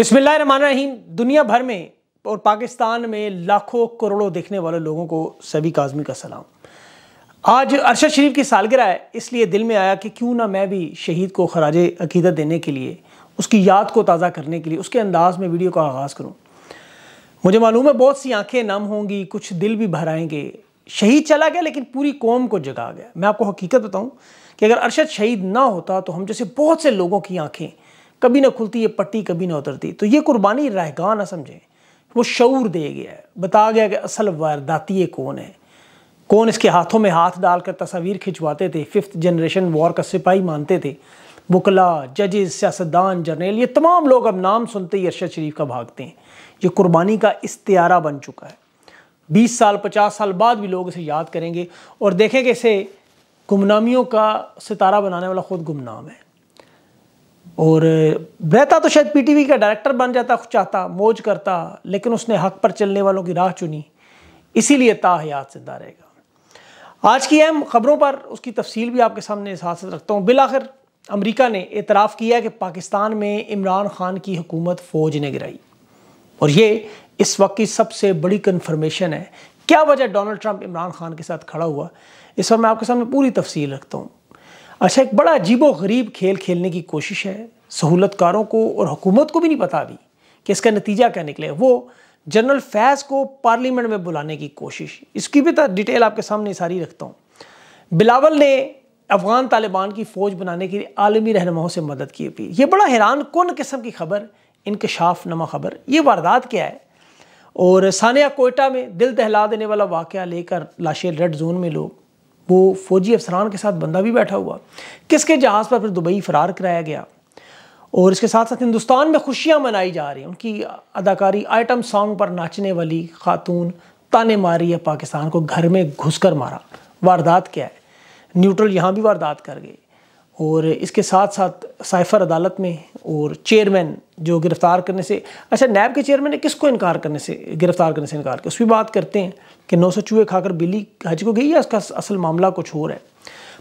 रहीम दुनिया भर में और पाकिस्तान में लाखों करोड़ों देखने वाले लोगों को सभी काजमी का सलाम आज अरशद शरीफ की सालगिरह है इसलिए दिल में आया कि क्यों ना मैं भी शहीद को खराज अकीदत देने के लिए उसकी याद को ताज़ा करने के लिए उसके अंदाज में वीडियो का आगाज़ करूँ मुझे मालूम है बहुत सी आंखें नम होंगी कुछ दिल भी भर आएंगे शहीद चला गया लेकिन पूरी कौम को जगा गया मैं आपको हकीकत बताऊँ कि अगर अरशद शहीद ना होता तो हम जैसे बहुत से लोगों की आँखें कभी ना खुलती ये पट्टी कभी ना उतरती तो ये कुर्बानी रहगा ना समझें वो शूर दे गया है बता गया कि असल वारदाती कौन है कौन इसके हाथों में हाथ डालकर तस्वीर खिंचवाते थे फिफ्थ जनरेशन वॉर का सिपाही मानते थे बुकला जजेस सियासतदान जर्नेल ये तमाम लोग अब नाम सुनते ही अरशद शरीफ का भागते हैं ये कुर्बानी का इस्तारा बन चुका है बीस साल पचास साल बाद भी लोग इसे याद करेंगे और देखेंगे इसे गुमनामियों का सितारा बनाने वाला ख़ुद गुमनाम है और रहता तो शायद पीटीवी का डायरेक्टर बन जाता चाहता मौज करता लेकिन उसने हक पर चलने वालों की राह चुनी इसीलिए ताहयात जिंदा रहेगा आज की अहम खबरों पर उसकी तफसील भी आपके सामने साथ रखता हूँ बिलाखिर अमरीका ने एतराफ़ किया कि पाकिस्तान में इमरान खान की हुकूमत फ़ौज ने गिराई और ये इस वक्त की सबसे बड़ी कन्फर्मेशन है क्या वजह डोनाल्ड ट्रंप इमरान खान के साथ खड़ा हुआ इस पर मैं आपके सामने पूरी तफसील रखता हूँ अच्छा एक बड़ा अजीबो गरीब खेल खेलने की कोशिश है सहूलतकारों को और हुकूमत को भी नहीं पता अभी कि इसका नतीजा क्या निकले वो जनरल फैज़ को पार्लियामेंट में बुलाने की कोशिश इसकी भी तो डिटेल आपके सामने सारी रखता हूँ बिलावल ने अफ़गान तालिबान की फ़ौज बनाने के लिए आलमी रहनुमाओं से मदद की अपील ये बड़ा हैरान कन किस्म की खबर इनकशाफ नमा खबर ये वारदात क्या है और सानिया कोयटा में दिल दहला देने वाला वाक़ लेकर लाशे रेड जोन में लोग वो फौजी अफसरान के साथ बंदा भी बैठा हुआ किसके जहाज़ पर फिर दुबई फ़रार कराया गया और इसके साथ साथ हिंदुस्तान में खुशियाँ मनाई जा रही हैं उनकी अदाकारी आइटम सॉन्ग पर नाचने वाली खातून ताने मारी है पाकिस्तान को घर में घुस कर मारा वारदात क्या है न्यूट्रल यहाँ भी वारदात कर गई और इसके साथ साथ साइफर अदालत में और चेयरमैन जो गिरफ़्तार करने से अच्छा नैब के चेयरमैन ने किसको इनकार करने से गिरफ़्तार करने से इनकार किया उस भी बात करते हैं कि नौ सौ चूहे खाकर बिल्ली हज को गई या उसका असल मामला कुछ और है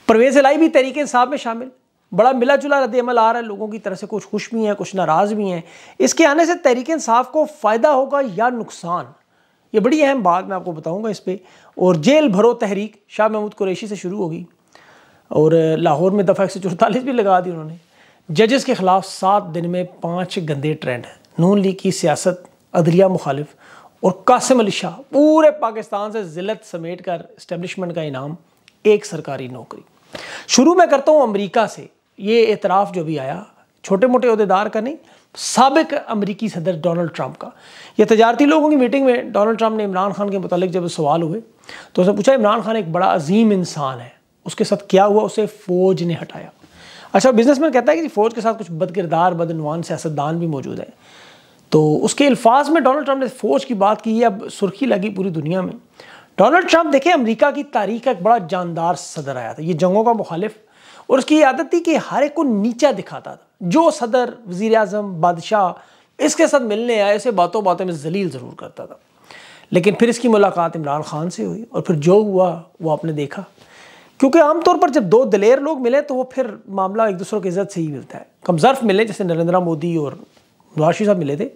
परवेज़ लाई भी तरीके साहब में शामिल बड़ा मिला जुला रद्दमल आ रहा है लोगों की तरफ से कुछ खुश भी हैं कुछ नाराज़ भी हैं इसके आने से तहरीक इंसाफ को फ़ायदा होगा या नुकसान ये बड़ी अहम बात मैं आपको बताऊंगा इस पर और जेल भरो तहरीक शाह महमूद कुरैशी से शुरू होगी और लाहौर में दफ़ा एक सौ चौतालीस भी लगा दी उन्होंने जजेस के ख़िलाफ़ सात दिन में पाँच गंदे ट्रेंड हैं नून लीग की सियासत अदलिया मुखालिफ और कासिम अली शाह पूरे पाकिस्तान से ज़िलत समेट कर इस्टेबलिशमेंट का इनाम एक सरकारी नौकरी शुरू में करता हूँ अमरीका से ये एतराफ़ जो भी आया छोटे मोटे अहदेदार का नहीं सबक अमरीकी सदर डोनल्ड ट्रंप का यह तजारती लोगों की मीटिंग में डोनल्ड ट्रंप ने इमरान खान के मुतल जब सवाल हुए तो उसने पूछा इमरान खान एक बड़ा अजीम इंसान है उसके साथ क्या हुआ उसे फौज ने हटाया अच्छा बिजनेसमैन कहता है कि फौज के साथ कुछ बदकिरदार बदनवान सियासतदान भी मौजूद है तो उसके अल्फाज में डोनाल्ड ट्रंप ने फौज की बात की अब सुर्खी लगी पूरी दुनिया में डोनाल्ड ट्रंप देखे अमरीका की तारीख का एक बड़ा जानदार सदर आया था ये जंगों का मुखालिफ और उसकी आदत थी कि हर एक को नीचा दिखाता था जो सदर वजीर अजम बादशाह इसके साथ मिलने आए उसे बातों बातों में जलील ज़रूर करता था लेकिन फिर इसकी मुलाकात इमरान खान से हुई और फिर जो हुआ वो आपने देखा क्योंकि आमतौर पर जब दो दलेर लोग मिले तो वो फिर मामला एक दूसरे की इज्जत से ही मिलता है कमजर्फ मिले जैसे नरेंद्र मोदी और नवाज साहब मिले थे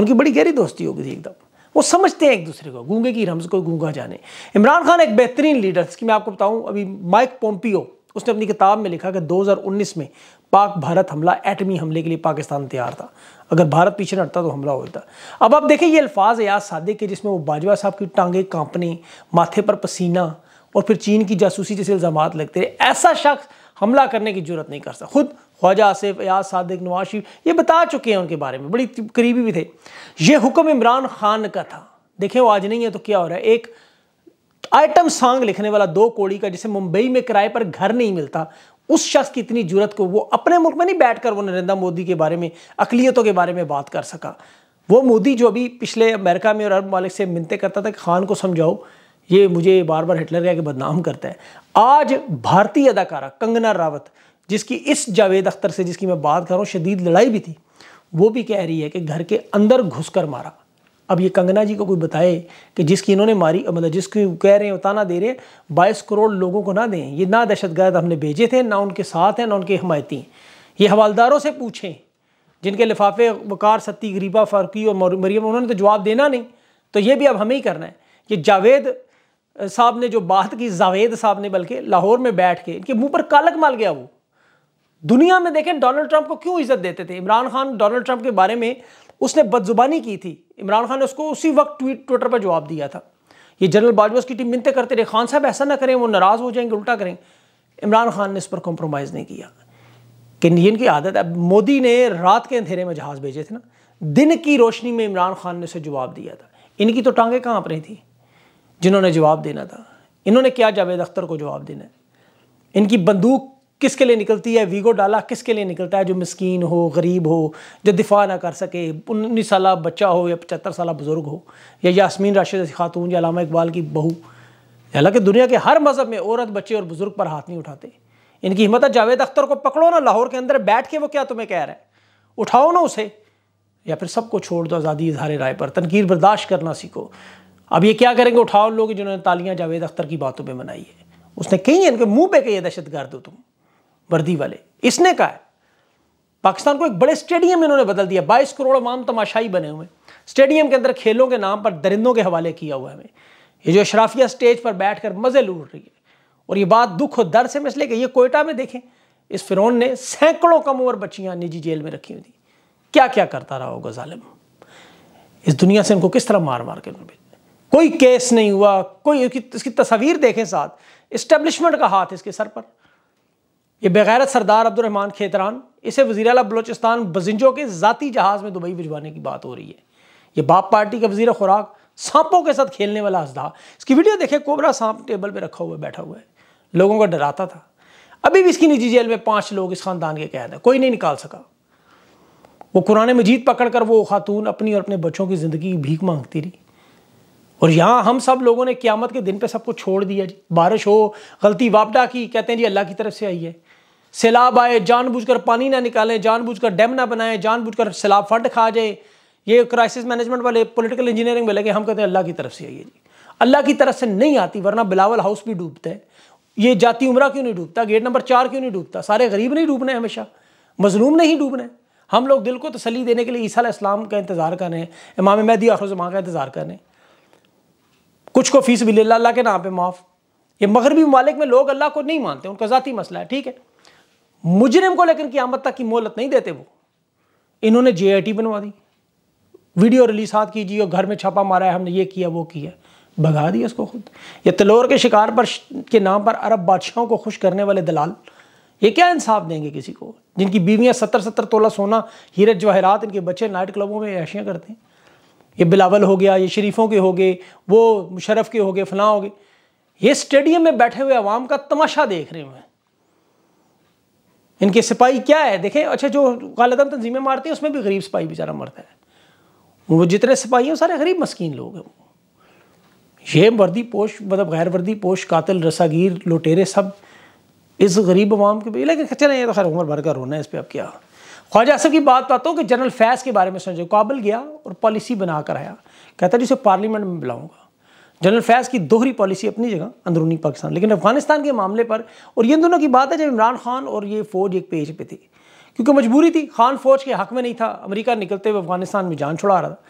उनकी बड़ी गहरी दोस्ती हो गई थी एकदम वो समझते हैं एक दूसरे को गूंगे की रमज को गूंगा जाने इमरान खान एक बेहतरीन लीडर जिसकी मैं आपको बताऊं अभी माइक पोम्पियो उसने अपनी किताब में लिखा कि 2019 में पाक भारत हमला एटमी हमले के लिए पाकिस्तान तैयार था अगर भारत पीछे हटता तो हमला होता अब आप देखें ये अल्फाज याद सादे के जिसमें वो बाजवा साहब की टांगें कांपने माथे पर पसीना और फिर चीन की जासूसी जैसे इल्ज़ाम लगते रहे ऐसा शख्स हमला करने की जरूरत नहीं कर सकता खुद ख्वाजा आसिफ एयाज सादिक नवाज शरीफ ये बता चुके हैं उनके बारे में बड़ी करीबी भी थे ये हुक्म इमरान खान का था देखें वो आज नहीं है तो क्या हो रहा है एक आइटम सॉन्ग लिखने वाला दो कोड़ी का जिसे मुंबई में किराए पर घर नहीं मिलता उस शख्स की इतनी जरूरत को वो अपने मुल्क में नहीं बैठकर वो नरेंद्र मोदी के बारे में अकलीतों के बारे में बात कर सका वो मोदी जो अभी पिछले अमेरिका में और अरब मालिक से मिनते करता था कि खान को समझाओ ये मुझे बार बार हिटलर कह के बदनाम करता है आज भारतीय अदाकारा कंगना रावत जिसकी इस जावेद अख्तर से जिसकी मैं बात कर रहा हूँ शदीद लड़ाई भी थी वो भी कह रही है कि घर के अंदर घुसकर मारा अब ये कंगना जी को कोई बताए कि जिसकी इन्होंने मारी मतलब जिसकी कह रहे हैं उताना दे रहे हैं बाईस करोड़ लोगों को ना दें ये ना दहशत गर्द हमने भेजे थे ना उनके साथ हैं ना उनके हमायती हैं ये हवालदारों से पूछें जिनके लिफाफे वकार सत्ती गरीबा फारकी और मरियम उन्होंने तो जवाब देना नहीं तो ये भी अब हमें ही करना है ये जावेद साहब ने जो बात की जावेद साहब ने बल्कि लाहौर में बैठ के इनके मुंह पर कालक माल गया वो दुनिया में देखें डोनाल्ड ट्रंप को क्यों इज्जत देते थे इमरान खान डोनाल्ड ट्रंप के बारे में उसने बदजुबानी की थी इमरान खान ने उसको उसी वक्त ट्वीट ट्विटर पर जवाब दिया था ये जनरल बाजवा की टीम मिनते करते रहे खान साहब ऐसा ना करें वो नाराज़ हो जाएंगे उल्टा करें इमरान खान ने इस पर कॉम्प्रोमाइज़ नहीं किया कि इनकी आदत अब मोदी ने रात के अंधेरे में जहाज़ भेजे थे ना दिन की रोशनी में इमरान खान ने उसे जवाब दिया था इनकी तो टांगें कहाँ पर थी जिन्होंने जवाब देना था इन्होंने क्या जावेद अख्तर को जवाब देना है इनकी बंदूक किसके लिए निकलती है वीगो डाला किसके लिए निकलता है जो मस्किन हो गरीब हो जो दिफा ना कर सके उन्नीस साल बच्चा हो या पचहत्तर साल बुज़ुर्ग हो या यासमीन राशिद खातून या लामा इकबाल की बहू हालांकि दुनिया के हर मज़हब में औरत बच्चे और बुज़ुर्ग पर हाथ नहीं उठाते इनकी हिम्मत है जावेद अख्तर को पकड़ो ना लाहौर के अंदर बैठ के वो क्या तुम्हें कह रहा है उठाओ ना उसे या फिर सबको छोड़ दो आज़ादी इजहार राय पर तनकीर बर्दाश्त करना सीखो अब ये क्या करेंगे उठाओ लोग जिन्होंने तालियां जावेद अख्तर की बातों पे मनाई है उसने कही है इनके मुंह पे कही दहशत गर्द हो तुम वर्दी वाले इसने कहा है पाकिस्तान को एक बड़े स्टेडियम में इन्होंने बदल दिया बाईस करोड़ माम तमाशाई बने हुए स्टेडियम के अंदर खेलों के नाम पर दरिंदों के हवाले किया हुआ है हमें ये जो अशराफिया स्टेज पर बैठ कर मज़े लूट रही है और ये बात दुख और दर्द से मसले कि ये कोयटा में देखें इस फिरौन ने सैकड़ों कम उम्र बच्चियाँ निजी जेल में रखी हुई थी क्या क्या करता रहा होगा ालिम इस दुनिया से इनको किस तरह मार मार के उन्होंने कोई केस नहीं हुआ कोई इसकी तस्वीर देखें साथ इस्टेब्लिशमेंट का हाथ इसके सर पर ये बगैरत सरदार अब्दुलरहमान खेतरान इसे वजी अला बलोचिस्तान बजिंजो के ज़ाती जहाज़ में दुबई भिजवाने की बात हो रही है ये बाप पार्टी का वजीर खुराक सांपों के साथ खेलने वाला असदा इसकी वीडियो देखे कोबरा सांप टेबल पर रखा हुआ बैठा हुआ है लोगों को डराता था अभी भी इसकी निजी जेल में पाँच लोग इस ख़ानदान के कैद हैं कोई नहीं निकाल सका वो कुरान मजीद पकड़ कर वो खातून अपनी और अपने बच्चों की ज़िंदगी भीख मांगती रही और यहाँ हम सब लोगों ने क्यामत के दिन पर सबको छोड़ दिया जी बारिश हो गलती वापडा की कहते हैं जी अल्लाह की तरफ से आई है सैलाब आए जानबूझकर पानी ना निकालें जानबूझकर डैम ना बनाएं जानबूझकर सैलाब फंड खा जाए ये क्राइसिस मैनेजमेंट वाले पॉलिटिकल इंजीनियरिंग में लगे हम कहते हैं अल्लाह की तरफ से आई है जी अल्लाह की तरफ से नहीं आती वरना बिलावल हाउस भी डूबता है ये जाती उम्र क्यों नहीं डूबता गेट नंबर चार क्यों नहीं डूबता सारे गरीब नहीं डूबने हमेशा मजलूम नहीं डूबने हम लोग दिल को तसली देने के लिए ईसा इस्लाम का इंतज़ार कर रहे हैं इमाम महदी जमा का इंतज़ार कर रहे हैं कुछ को फीस भी ले अल्लाह के नाम पे माफ़ ये मगरबी ममालिक में लोग अल्लाह को नहीं मानते उनका ज़ाती मसला है ठीक है मुजरिम को लेकर क्यामत तक की मोहलत नहीं देते वो इन्होंने जे बनवा दी वीडियो रिलीज हाथ कीजिए और घर में छापा मारा है हमने ये किया वो किया भगा दिया उसको खुद ये तलोर के शिकार पर के नाम पर अरब बादशाहों को खुश करने वाले दलाल ये क्या इंसाफ देंगे किसी को जिनकी बीवियां सत्तर सत्तर तोला सोना हीरे जवाहरात इनके बच्चे नाइट क्लबों में ऐशियाँ करते हैं ये बिलावल हो गया ये शरीफों के हो गए वो मुशरफ के हो गए फलां हो गए ये स्टेडियम में बैठे हुए अवाम का तमाशा देख रहे हैं इनके सिपाही क्या है देखें अच्छा जो गालतन तंजीमें मारते हैं उसमें भी गरीब सिपाही बेचारा मरता है वो जितने सिपाही हैं सारे गरीब मस्किन लोग हैं ये वर्दी पोश मतलब गैर वर्दी पोश कातिल रसागीर लुटेरे सब इस गरीब आवाम के लेकिन चले ये तो खैर उम्र भर का रोना है इस पर अब क्या ख्वाजा असद की बात बताता हूँ कि जनरल फैज़ के बारे में समझो काबुल गया और पॉलिसी बना कर आया कहता है जिसे पार्लियामेंट में बुलाऊंगा जनरल फैज़ की दोहरी पॉलिसी अपनी जगह अंदरूनी पाकिस्तान लेकिन अफगानिस्तान के मामले पर और ये दोनों की बात है जब इमरान खान और ये फ़ौज एक पेज पे थी क्योंकि मजबूरी थी खान फौज के हक में नहीं था अमेरिका निकलते हुए अफगानिस्तान में जान छुड़ा रहा था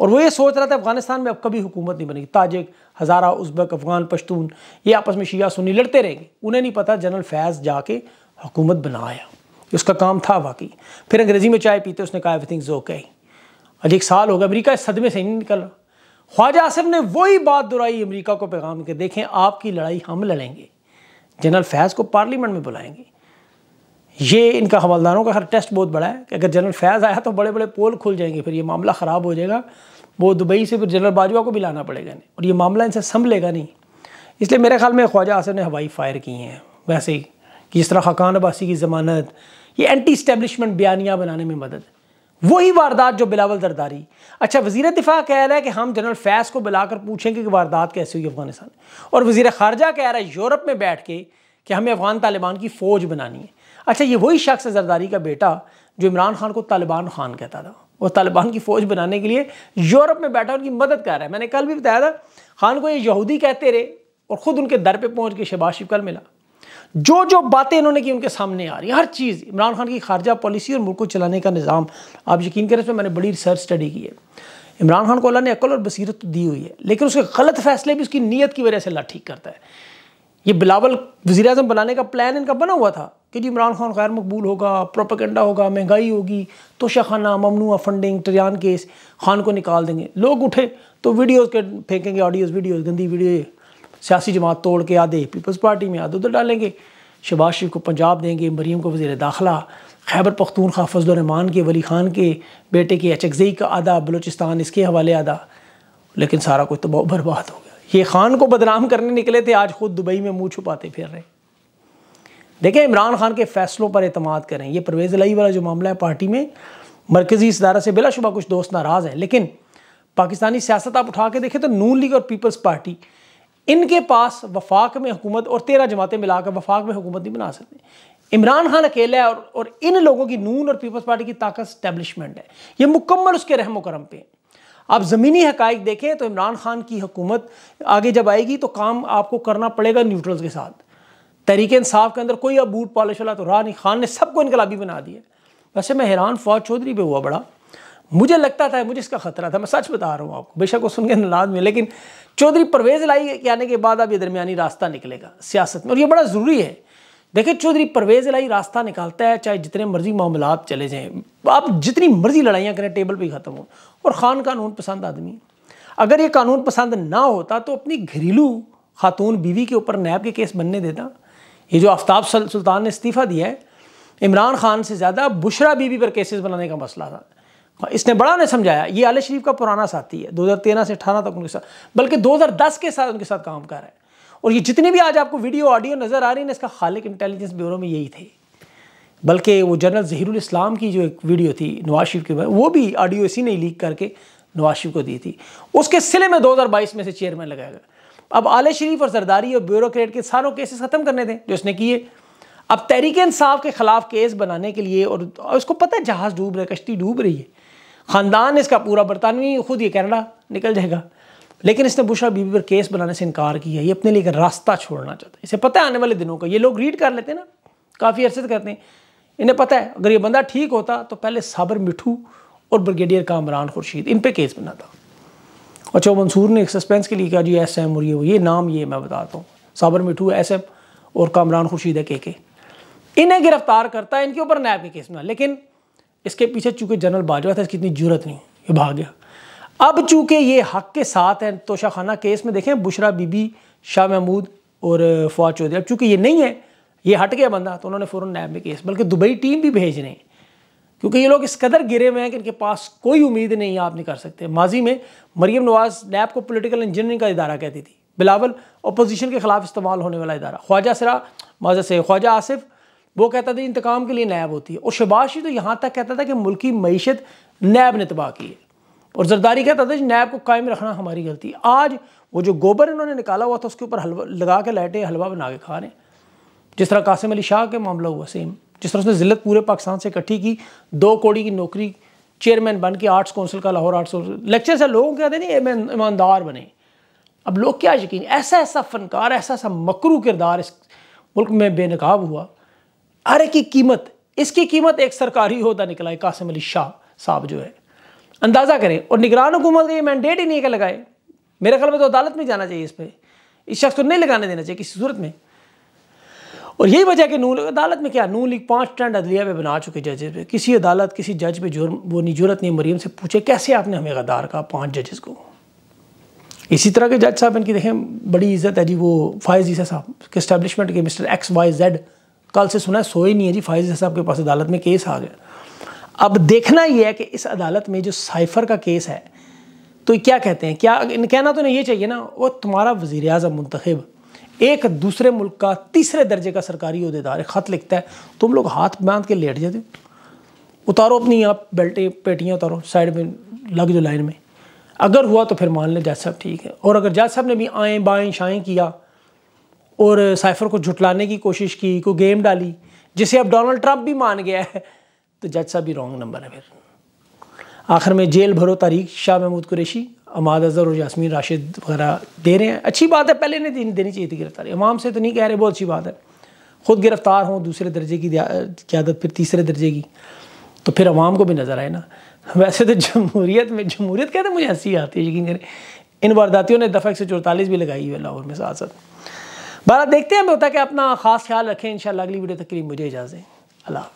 और वो ये सोच रहा था अफगानिस्तान में अब कभी हुकूमत नहीं बनेगी ताजिक हज़ारा उजबक अफगान पश्तून ये आपस में शिया सुनी लड़ते रहेंगे उन्हें नहीं पता जनरल फैज़ जाके हुकूमत बनाया उसका काम था वाकई फिर अंग्रेज़ी में चाय पीते उसने कहा एवरीथिंग कही आज एक साल हो गया अमरीका इस सदमे से नहीं निकल रहा ख्वाजा आसिफ ने वही बात दोहराई अमरीका को पैगाम के देखें आपकी लड़ाई हम लड़ेंगे जनरल फैज़ को पार्लियामेंट में बुलाएंगे ये इनका हवलदारों का हर टेस्ट बहुत बड़ा है कि अगर जनरल फैज़ आया तो बड़े बड़े पोल खुल जाएंगे फिर ये मामला ख़राब हो जाएगा वो दुबई से फिर जनरल बाजवा को भी लाना पड़ेगा और ये मामला इनसे संभलेगा नहीं इसलिए मेरे ख्याल में ख्वाजा आसिफ ने हवाई फायर किए हैं वैसे ही कि जिस तरह खकान अबासी की ज़मानत ये एंटी इस्टेब्लिशमेंट बयानिया बनाने में मदद वही वारदात जो बिलावल दरदारी अच्छा वजीर दिफा कह रहा है कि हम जनरल फैज को बुलाकर पूछेंगे कि वारदात कैसे हुई अफगानिस्तान और वजीर खारजा कह रहा है यूरोप में बैठ के कि हमें अफगान तालिबान की फ़ौज बनानी है अच्छा ये वही शख्स है जरदारी का बेटा जो इमरान खान को तालिबान खान कहता था और तालिबान की फ़ौज बनाने के लिए यूरोप में बैठा उनकी मदद कर रहा है मैंने कल भी बताया था खान को ये यहूदी कहते रहे और ख़ुद उनके दर पर पहुँच के शबाशिफ कल मिला जो जो बातें इन्होंने की उनके सामने आ रही है हर चीज़ इमरान खान की खारजा पॉलिसी और मुल्क को चलाने का निज़ाम आप यकीन करें इसमें मैंने बड़ी रिसर्च स्टडी की है इमरान खान को अल्लाह ने अकल और बसीरत तो दी हुई है लेकिन उसके गलत फैसले भी उसकी नीयत की वजह से अल्लाह ठीक करता है ये बिलावल वजी अजम बनाने का प्लान इनका बना हुआ था कि जी इमरान खान गैर मकबूल होगा प्रोपागेंडा होगा महंगाई होगी तोशा खाना ममनुआ फंडिंग ट्रियान केस खान को निकाल देंगे लोग उठे तो वीडियोज़ के फेंकेंगे ऑडियोज़ वीडियोज़ गंदी वीडियो सियासी जमात तोड़ के आधे पीपल्स पार्टी में आधे उधर डालेंगे शबाज शरीफ को पंजाब देंगे मरीम को वजीर दाखिला खैबर पख्तूनखा फजलरहमान के वली खान के बेटे के अचगजई का आधा बलोचिस्तान इसके हवाले आधा लेकिन सारा कुछ तो बहुत बर्बाद हो गया ये खान को बदनाम करने निकले थे आज खुद दुबई में मुँह छुपाते फिर रहे देखें इमरान खान के फैसलों पर अतमाद करें यह परवेज़ लई वाला जो मामला है पार्टी में मरकज़ी इस इदारा से बिलाशुबा कुछ दोस्त नाराज़ हैं लेकिन पाकिस्तानी सियासत आप उठा के देखें तो नू लीग और पीपल्स पार्टी इनके पास वफाक में हुकूमत और तेरह जमातें मिलाकर वफाक में हुकूमत नहीं बना सकते इमरान खान अकेला है और, और इन लोगों की नून और पीपल्स पार्टी की ताकत स्टैब्लिशमेंट है ये मुकम्मल उसके रहम करम पे आप ज़मीनी हकाइक देखें तो इमरान खान की हुकूमत आगे जब आएगी तो काम आपको करना पड़ेगा न्यूट्रल्स के साथ तहरीक इंसाफ के अंदर कोई अब बूट पॉलिश वाला तो रानी खान ने सबको इनकलाबी बना दिया वैसे मैं हैरान फौज चौधरी पे हुआ बड़ा मुझे लगता था मुझे इसका खतरा था मैं सच बता रहा हूँ आपको बेशक वो सुन के नाराज में लेकिन चौधरी परवेज लाई आने के बाद अब ये दरमियानी रास्ता निकलेगा सियासत में और ये बड़ा ज़रूरी है देखिए चौधरी परवेज लाई रास्ता निकालता है चाहे जितने मर्जी मामला चले जाएँ आप जितनी मर्जी लड़ाइयाँ करें टेबल पर ख़त्म हो और ख़ान कानून पसंद आदमी अगर ये कानून पसंद ना होता तो अपनी घरेलू खातून बीवी के ऊपर नैब के केस बनने देता ये जो आफ्ताब सुल्तान ने इस्तीफ़ा दिया है इमरान खान से ज़्यादा बुशरा बीवी पर केसेस बनाने का मसला था इसने बड़ा उन्हें समझाया ये आले शरीफ का पुराना साथी है 2013 से अठारह तक उनके साथ बल्कि 2010 के साथ उनके साथ काम कर रहा है और ये जितनी भी आज आपको वीडियो ऑडियो नज़र आ रही है इसका खालिक इंटेलिजेंस ब्यूरो में यही थे बल्कि वो जनरल जहीरुल इस्लाम की जो एक वीडियो थी नवाज शरीफ की वो भी ऑडियो इसी ने लीक करके नवाज शरीफ को दी थी उसके सिले में बाईस में से चेयरमैन लगाया गया अब आले शरीफ और जरदारी और ब्यूरोक्रेट के सारों केसेस ख़त्म करने थे जो इसने किए अब तहरीक इंसाफ के ख़िलाफ़ केस बनाने के लिए और उसको पता है जहाज़ डूब रहा है कश्ती डूब रही है ख़ानदान इसका पूरा बरतानवी खुद ये कैनेडा निकल जाएगा लेकिन इसने बुशा बीबी पर केस बनाने से इनकार किया ये अपने लिए एक रास्ता छोड़ना चाहता है इसे पता है आने वाले दिनों का ये लोग रीड कर लेते हैं ना काफ़ी अरसे करते हैं इन्हें पता है अगर ये बंदा ठीक होता तो पहले साबर मिठू और ब्रिगेडियर कामरान खुर्शीद इन पर केस बनाता अच्छा मंसूर ने एक सस्पेंस के लिए कहा जी एस एम और ये वो ये नाम ये मैं बताता हूँ साबर मिठू एस एम और कामरान खुर्शीद है के के इन्हें गिरफ्तार करता है इनके ऊपर नैब के केस बना लेकिन इसके पीछे चूंकि जनरल बाजवा था इसकी इतनी जरूरत नहीं ये भाग गया अब चूंकि ये हक के साथ हैं तो शाखाना केस में देखें बुशरा बीबी शाह महमूद और फवाद चौधरी अब चूंकि ये नहीं है ये हट गया बंदा तो उन्होंने फ़ौरन नैब में केस बल्कि दुबई टीम भी भेज रहे हैं क्योंकि ये लोग इस कदर गिरे हुए हैं कि इनके पास कोई उम्मीद नहीं आप नहीं कर सकते माजी में मरीम नवाज नैब को पोलिटिकल इंजीनियरिंग का इदारा कहती थी बिलावल अपोजिशन के खिलाफ इस्तेमाल होने वाला इदारा ख्वाजा सरा माजा से ख्वाजा आसिफ वो कहता था इंतकाम के लिए नैब होती है और शबाशी तो यहाँ तक कहता था कि मुल्की मीशत नैब ने तबाह की है और जरदारी कहता था नैब को कायम रखना हमारी गलती है आज वो जो गोबर इन्होंने निकाला हुआ था उसके ऊपर हलवा लगा के लाइटे हलवा बना के खा रहे हैं जिस तरह कासिम अली शाह का मामला हुआ सेम जिस तरह उसने जिल्लत पूरे पाकिस्तान से इकट्ठी की दो कोड़ी की नौकरी चेयरमैन बन के आर्ट्स काउंसिल का लाहौर आर्ट्स लेक्चर से लोगों कहते नहीं ईमानदार बने अब लोग क्या यकीन ऐसा ऐसा फनकार ऐसा ऐसा मकरू किरदार इस मुल्क में बेनकाब हुआ अरे की कीमत इसकी कीमत एक सरकारी होता निकला है कासिम अली शाह साहब जो है अंदाज़ा करें और निगरान हुकूमत का ये मैंडेट ही नहीं है लगाए मेरे ख्याल में तो अदालत में जाना चाहिए इस पर इस शख्स को नहीं लगाने देना चाहिए किसी सूरत में और यही वजह कि नू अदालत में क्या नू लीग पाँच स्टैंड अदलिया पे बना चुके जजेस पे किसी अदालत किसी जज पे जुर्म वो नहीं जरूरत नहीं मरीम से पूछे कैसे आपने हमें गदार कहा पांच जजेस को इसी तरह के जज साहब इनकी देखें बड़ी इज्जत है जी वो फायज ईसा साहब के स्टैब्लिशमेंट के मिस्टर एक्स वाई जेड कल से सुना सोए नहीं है जी फायज साहब के पास अदालत में केस आ गया अब देखना यह है कि इस अदालत में जो साइफर का केस है तो क्या कहते हैं क्या कहना तो नहीं ये चाहिए ना वो तुम्हारा वजीर अजम मंतखब एक दूसरे मुल्क का तीसरे दर्जे का सरकारी अहदेदार ख़त लिखता है तुम लोग हाथ बांध के लेट जाते उतारो अपनी आप बेल्टें पेटियाँ उतारो साइड में लग जो लाइन में अगर हुआ तो फिर मान लें जज साहब ठीक है और अगर जज साहब ने भी आएँ बाएँ शाएँ किया और साइफर को झुटलाने की कोशिश की कोई गेम डाली जिसे अब डोनाल्ड ट्रंप भी मान गया है तो जज साहब भी रॉन्ग नंबर है फिर आखिर में जेल भरो तारीख शाह महमूद कुरेशी अमाद अजहर और यासमीन राशिद वगैरह दे रहे हैं अच्छी बात है पहले नहीं देनी चाहिए थी गिरफ्तारी अवाम से तो नहीं कह रहे बहुत अच्छी बात है खुद गिरफ्तार हों दूसरे दर्जे की क्यादत फिर तीसरे दर्जे की तो फिर अवाम को भी नज़र आए ना वैसे तो जमहूरीत में जमहूरीत कहते मुझे हंसी आती है यकीन करें इन वारदातियों ने दफ़ा एक सौ चौतालीस भी लगाई हुई है लाहौर में साथ साथ बारह देखते हैं हम होता है कि अपना खास ख्याल रखें शाला अगली वीडियो तक के लिए मुझे इजाज़त अल्लाह